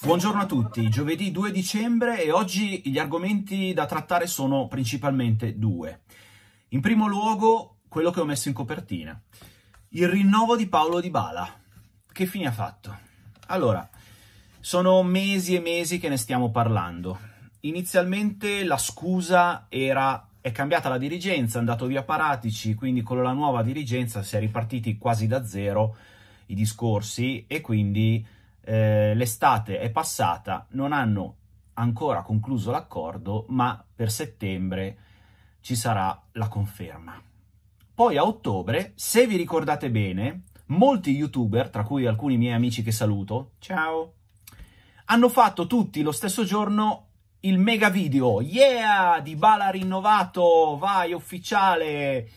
Buongiorno a tutti, giovedì 2 dicembre e oggi gli argomenti da trattare sono principalmente due. In primo luogo, quello che ho messo in copertina, il rinnovo di Paolo Di Bala. Che fine ha fatto? Allora, sono mesi e mesi che ne stiamo parlando. Inizialmente la scusa era è cambiata la dirigenza, è andato via Paratici, quindi con la nuova dirigenza si è ripartiti quasi da zero i discorsi e quindi eh, l'estate è passata, non hanno ancora concluso l'accordo, ma per settembre ci sarà la conferma. Poi a ottobre, se vi ricordate bene, molti youtuber, tra cui alcuni miei amici che saluto, ciao, hanno fatto tutti lo stesso giorno il mega video, yeah, di Bala rinnovato, vai ufficiale.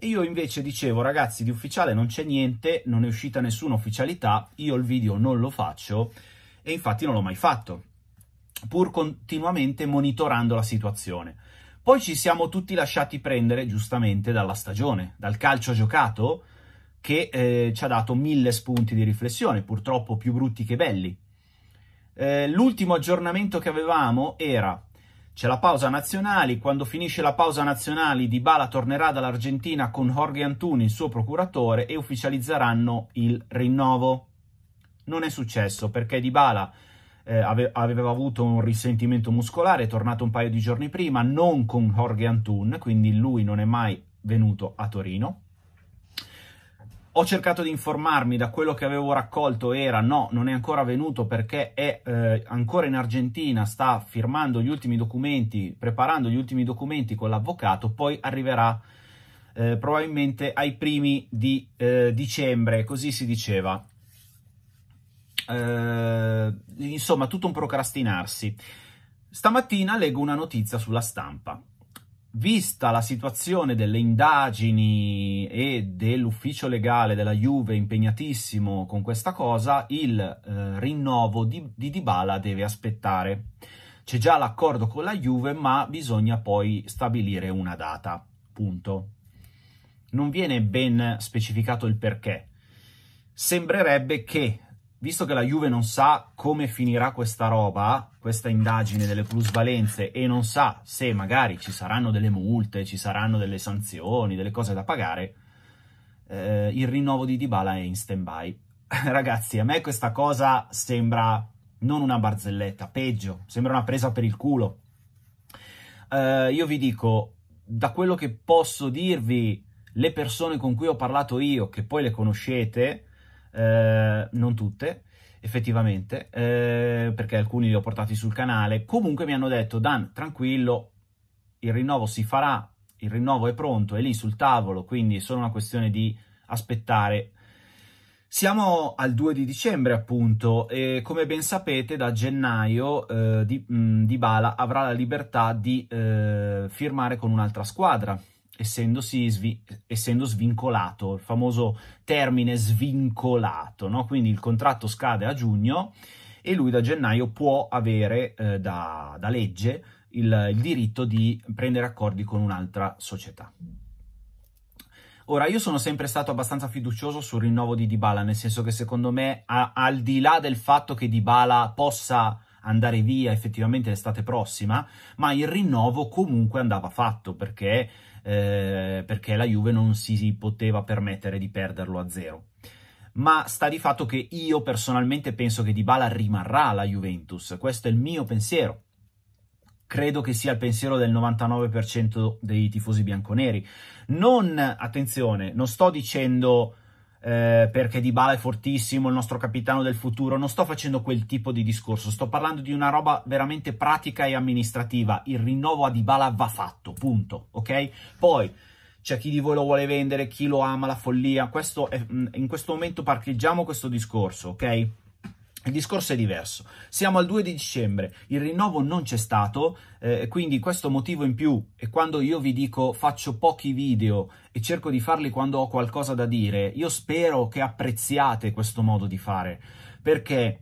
io invece dicevo, ragazzi, di ufficiale non c'è niente, non è uscita nessuna ufficialità, io il video non lo faccio e infatti non l'ho mai fatto, pur continuamente monitorando la situazione. Poi ci siamo tutti lasciati prendere, giustamente, dalla stagione, dal calcio giocato, che eh, ci ha dato mille spunti di riflessione, purtroppo più brutti che belli, eh, l'ultimo aggiornamento che avevamo era c'è la pausa nazionali, quando finisce la pausa nazionali Dybala tornerà dall'Argentina con Jorge Antuni, il suo procuratore, e ufficializzeranno il rinnovo. Non è successo perché Dybala eh, ave- aveva avuto un risentimento muscolare, è tornato un paio di giorni prima, non con Jorge Antun, quindi lui non è mai venuto a Torino. Ho cercato di informarmi, da quello che avevo raccolto era no, non è ancora venuto perché è eh, ancora in Argentina, sta firmando gli ultimi documenti, preparando gli ultimi documenti con l'avvocato, poi arriverà eh, probabilmente ai primi di eh, dicembre, così si diceva. Eh, insomma, tutto un procrastinarsi. Stamattina leggo una notizia sulla stampa vista la situazione delle indagini e dell'ufficio legale della Juve impegnatissimo con questa cosa, il eh, rinnovo di, di Dybala deve aspettare. C'è già l'accordo con la Juve, ma bisogna poi stabilire una data. Punto. Non viene ben specificato il perché. Sembrerebbe che visto che la Juve non sa come finirà questa roba, questa indagine delle plusvalenze, e non sa se magari ci saranno delle multe, ci saranno delle sanzioni, delle cose da pagare, eh, il rinnovo di Dybala è in stand-by. Ragazzi, a me questa cosa sembra non una barzelletta, peggio, sembra una presa per il culo. Eh, io vi dico, da quello che posso dirvi, le persone con cui ho parlato io, che poi le conoscete, eh, non tutte effettivamente, eh, perché alcuni li ho portati sul canale. Comunque mi hanno detto, Dan, tranquillo, il rinnovo si farà, il rinnovo è pronto, è lì sul tavolo, quindi è solo una questione di aspettare. Siamo al 2 di dicembre, appunto, e come ben sapete da gennaio eh, di, mh, mm, di Bala avrà la libertà di eh, firmare con un'altra squadra, essendosi svi- essendo svincolato, il famoso termine svincolato, no? quindi il contratto scade a giugno e lui da gennaio può avere eh, da, da, legge il, il diritto di prendere accordi con un'altra società. Ora, io sono sempre stato abbastanza fiducioso sul rinnovo di Dybala, nel senso che secondo me, a, al di là del fatto che Dybala possa andare via effettivamente l'estate prossima, ma il rinnovo comunque andava fatto perché eh, perché la Juve non si poteva permettere di perderlo a zero. Ma sta di fatto che io personalmente penso che Dybala rimarrà alla Juventus, questo è il mio pensiero credo che sia il pensiero del 99% dei tifosi bianconeri. Non, attenzione, non sto dicendo eh, perché Dybala è fortissimo, il nostro capitano del futuro, non sto facendo quel tipo di discorso, sto parlando di una roba veramente pratica e amministrativa, il rinnovo a Dybala va fatto, punto, ok? Poi c'è chi di voi lo vuole vendere, chi lo ama, la follia, questo è, in questo momento parcheggiamo questo discorso, ok? Il discorso è diverso. Siamo al 2 di dicembre, il rinnovo non c'è stato, eh, quindi questo motivo in più e quando io vi dico faccio pochi video e cerco di farli quando ho qualcosa da dire, io spero che apprezziate questo modo di fare, perché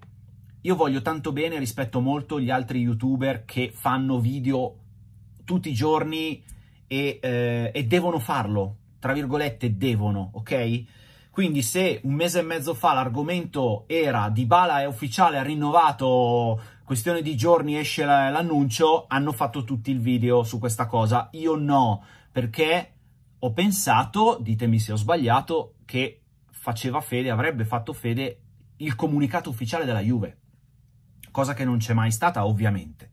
io voglio tanto bene rispetto molto agli altri youtuber che fanno video tutti i giorni e, eh, e devono farlo, tra virgolette devono, ok? Quindi se un mese e mezzo fa l'argomento era Dybala è ufficiale, ha rinnovato, questione di giorni esce l'annuncio, hanno fatto tutti il video su questa cosa. Io no, perché ho pensato, ditemi se ho sbagliato, che faceva fede, avrebbe fatto fede il comunicato ufficiale della Juve, cosa che non c'è mai stata ovviamente.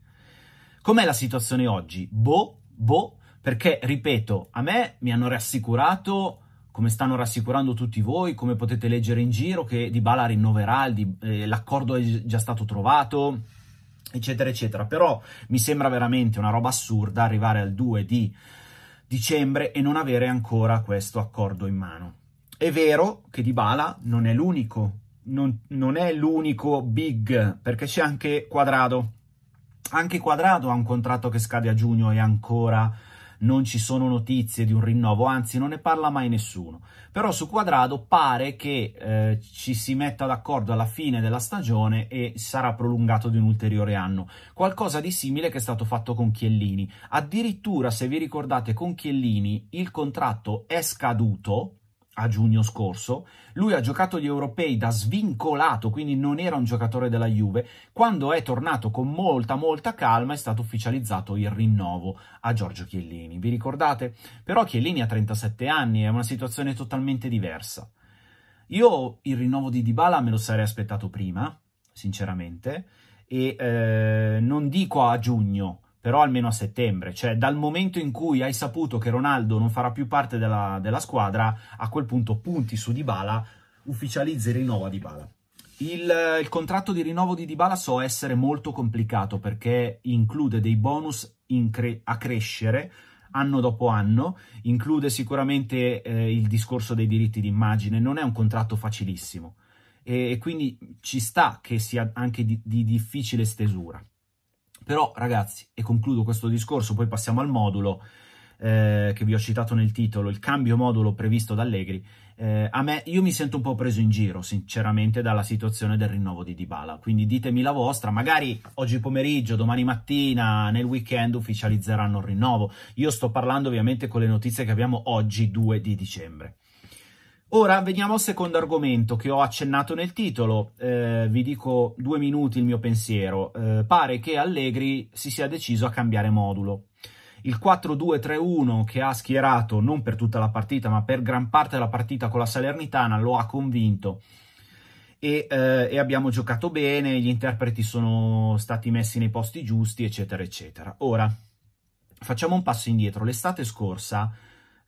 Com'è la situazione oggi? Boh, boh, perché ripeto, a me mi hanno rassicurato come stanno rassicurando tutti voi, come potete leggere in giro, che Dybala rinnoverà, il, eh, l'accordo è già stato trovato, eccetera, eccetera. Però mi sembra veramente una roba assurda arrivare al 2 di dicembre e non avere ancora questo accordo in mano. È vero che Dybala non è l'unico, non, non è l'unico big, perché c'è anche Quadrado. Anche Quadrado ha un contratto che scade a giugno e ancora non ci sono notizie di un rinnovo, anzi non ne parla mai nessuno. Però su Quadrado pare che eh, ci si metta d'accordo alla fine della stagione e sarà prolungato di un ulteriore anno. Qualcosa di simile che è stato fatto con Chiellini. Addirittura, se vi ricordate, con Chiellini il contratto è scaduto a giugno scorso. Lui ha giocato gli europei da svincolato, quindi non era un giocatore della Juve. Quando è tornato con molta, molta calma, è stato ufficializzato il rinnovo a Giorgio Chiellini. Vi ricordate? Però Chiellini ha 37 anni, è una situazione totalmente diversa. Io il rinnovo di Dybala me lo sarei aspettato prima, sinceramente, e eh, non dico a giugno, però almeno a settembre, cioè dal momento in cui hai saputo che Ronaldo non farà più parte della, della squadra, a quel punto punti su Dybala, ufficializzi il rinnovo a Dybala. Il, il, contratto di rinnovo di Dybala so essere molto complicato perché include dei bonus cre- a crescere anno dopo anno, include sicuramente eh, il discorso dei diritti d'immagine, non è un contratto facilissimo e, e quindi ci sta che sia anche di, di difficile stesura. Però ragazzi, e concludo questo discorso, poi passiamo al modulo eh, che vi ho citato nel titolo, il cambio modulo previsto da Allegri, eh, a me io mi sento un po' preso in giro, sinceramente, dalla situazione del rinnovo di Dybala. Quindi ditemi la vostra, magari oggi pomeriggio, domani mattina, nel weekend ufficializzeranno il rinnovo. Io sto parlando ovviamente con le notizie che abbiamo oggi 2 di dicembre. Ora veniamo al secondo argomento che ho accennato nel titolo, eh, vi dico due minuti il mio pensiero. Eh, pare che Allegri si sia deciso a cambiare modulo. Il 4-2-3-1 che ha schierato non per tutta la partita, ma per gran parte della partita con la Salernitana lo ha convinto. E, eh, e, abbiamo giocato bene, gli interpreti sono stati messi nei posti giusti, eccetera, eccetera. Ora, facciamo un passo indietro. L'estate scorsa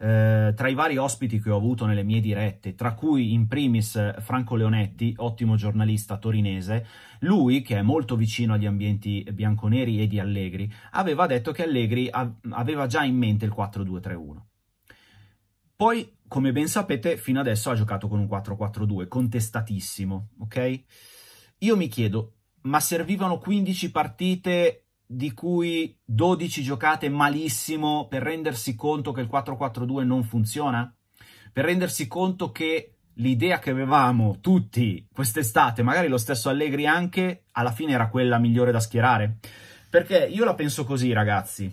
eh, tra i vari ospiti che ho avuto nelle mie dirette, tra cui in primis eh, Franco Leonetti, ottimo giornalista torinese, lui, che è molto vicino agli ambienti bianconeri e di Allegri, aveva detto che Allegri aveva già in mente il 4-2-3-1. Poi, come ben sapete, fino adesso ha giocato con un 4-4-2, contestatissimo, ok? Io mi chiedo, ma servivano 15 partite di cui 12 giocate malissimo per rendersi conto che il 4-4-2 non funziona? Per rendersi conto che l'idea che avevamo tutti quest'estate, magari lo stesso Allegri anche, alla fine era quella migliore da schierare? Perché io la penso così, ragazzi.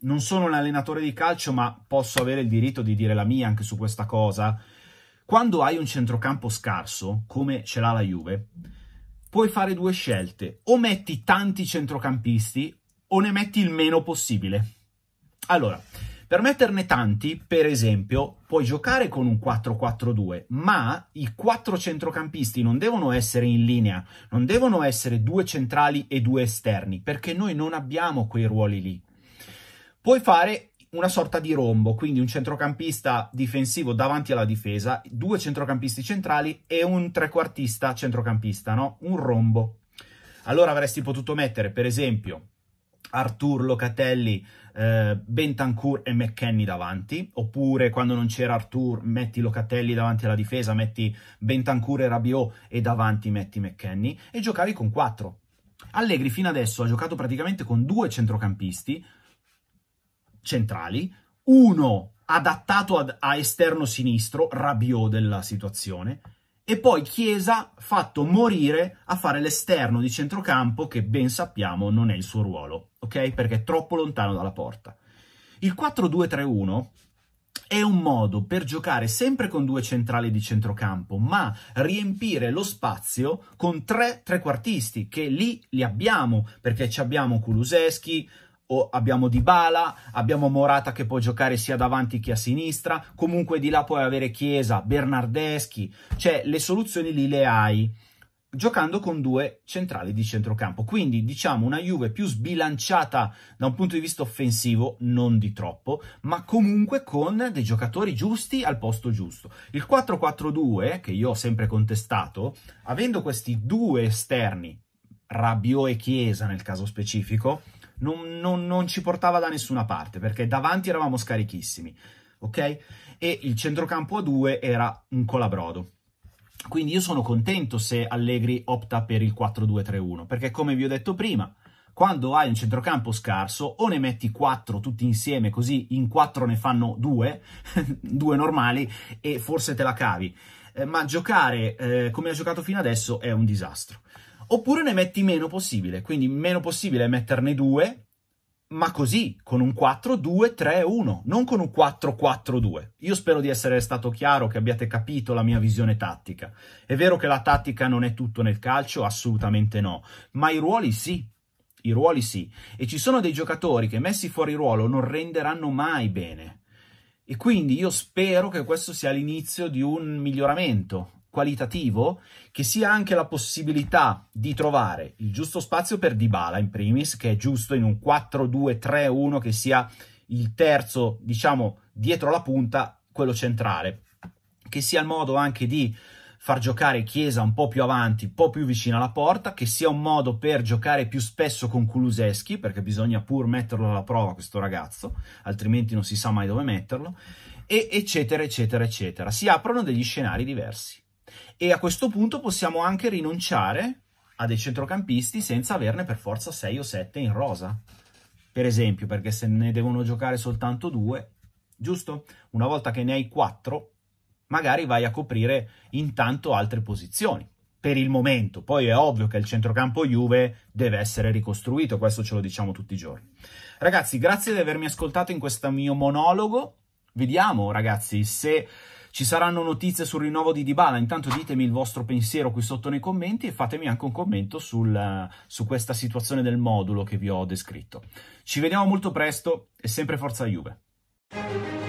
Non sono un allenatore di calcio, ma posso avere il diritto di dire la mia anche su questa cosa. Quando hai un centrocampo scarso, come ce l'ha la Juve, puoi fare due scelte. O metti tanti centrocampisti o ne metti il meno possibile. Allora, per metterne tanti, per esempio, puoi giocare con un 4-4-2, ma i quattro centrocampisti non devono essere in linea, non devono essere due centrali e due esterni, perché noi non abbiamo quei ruoli lì. Puoi fare una sorta di rombo, quindi un centrocampista difensivo davanti alla difesa, due centrocampisti centrali e un trequartista centrocampista, no? Un rombo. Allora avresti potuto mettere, per esempio, Artur, Locatelli, eh, Bentancur e McKenny davanti, oppure quando non c'era Artur metti Locatelli davanti alla difesa, metti Bentancur e Rabiot e davanti metti McKenny e giocavi con quattro. Allegri fino adesso ha giocato praticamente con due centrocampisti centrali, uno adattato ad, a esterno sinistro, Rabiot della situazione, e poi Chiesa fatto morire a fare l'esterno di centrocampo che ben sappiamo non è il suo ruolo, ok? Perché è troppo lontano dalla porta. Il 4-2-3-1 è un modo per giocare sempre con due centrali di centrocampo, ma riempire lo spazio con tre trequartisti, che lì li abbiamo, perché ci abbiamo Kuluseschi, o abbiamo Dybala, abbiamo Morata che può giocare sia davanti che a sinistra, comunque di là puoi avere Chiesa, Bernardeschi, cioè le soluzioni lì le hai giocando con due centrali di centrocampo. Quindi diciamo una Juve più sbilanciata da un punto di vista offensivo, non di troppo, ma comunque con dei giocatori giusti al posto giusto. Il 4-4-2, che io ho sempre contestato, avendo questi due esterni, Rabiot e Chiesa nel caso specifico, non, non, non ci portava da nessuna parte perché davanti eravamo scarichissimi, ok? E il centrocampo a due era un colabrodo. Quindi io sono contento se Allegri opta per il 4-2-3-1 perché come vi ho detto prima, quando hai un centrocampo scarso, o ne metti 4 tutti insieme, così in 4 ne fanno due, due normali, e forse te la cavi. Eh, ma giocare eh, come ha giocato fino adesso è un disastro oppure ne metti meno possibile, quindi meno possibile è metterne due, ma così, con un 4-2-3-1, non con un 4-4-2. Io spero di essere stato chiaro, che abbiate capito la mia visione tattica. È vero che la tattica non è tutto nel calcio, assolutamente no, ma i ruoli sì. I ruoli sì. E ci sono dei giocatori che messi fuori ruolo non renderanno mai bene. E quindi io spero che questo sia l'inizio di un miglioramento, qualitativo che sia anche la possibilità di trovare il giusto spazio per Dybala in primis, che è giusto in un 4-2-3-1 che sia il terzo, diciamo, dietro la punta, quello centrale, che sia il modo anche di far giocare Chiesa un po' più avanti, un po' più vicino alla porta, che sia un modo per giocare più spesso con Kuluseschi, perché bisogna pur metterlo alla prova questo ragazzo, altrimenti non si sa mai dove metterlo, e eccetera, eccetera, eccetera. Si aprono degli scenari diversi. E a questo punto possiamo anche rinunciare a dei centrocampisti senza averne per forza 6 o 7 in rosa. Per esempio, perché se ne devono giocare soltanto due, giusto? Una volta che ne hai 4, magari vai a coprire intanto altre posizioni. Per il momento, poi è ovvio che il centrocampo Juve deve essere ricostruito, questo ce lo diciamo tutti i giorni. Ragazzi, grazie di avermi ascoltato in questo mio monologo. Vediamo, ragazzi, se ci saranno notizie sul rinnovo di Dybala, intanto ditemi il vostro pensiero qui sotto nei commenti e fatemi anche un commento sul, eh, su questa situazione del modulo che vi ho descritto. Ci vediamo molto presto e sempre forza Juve!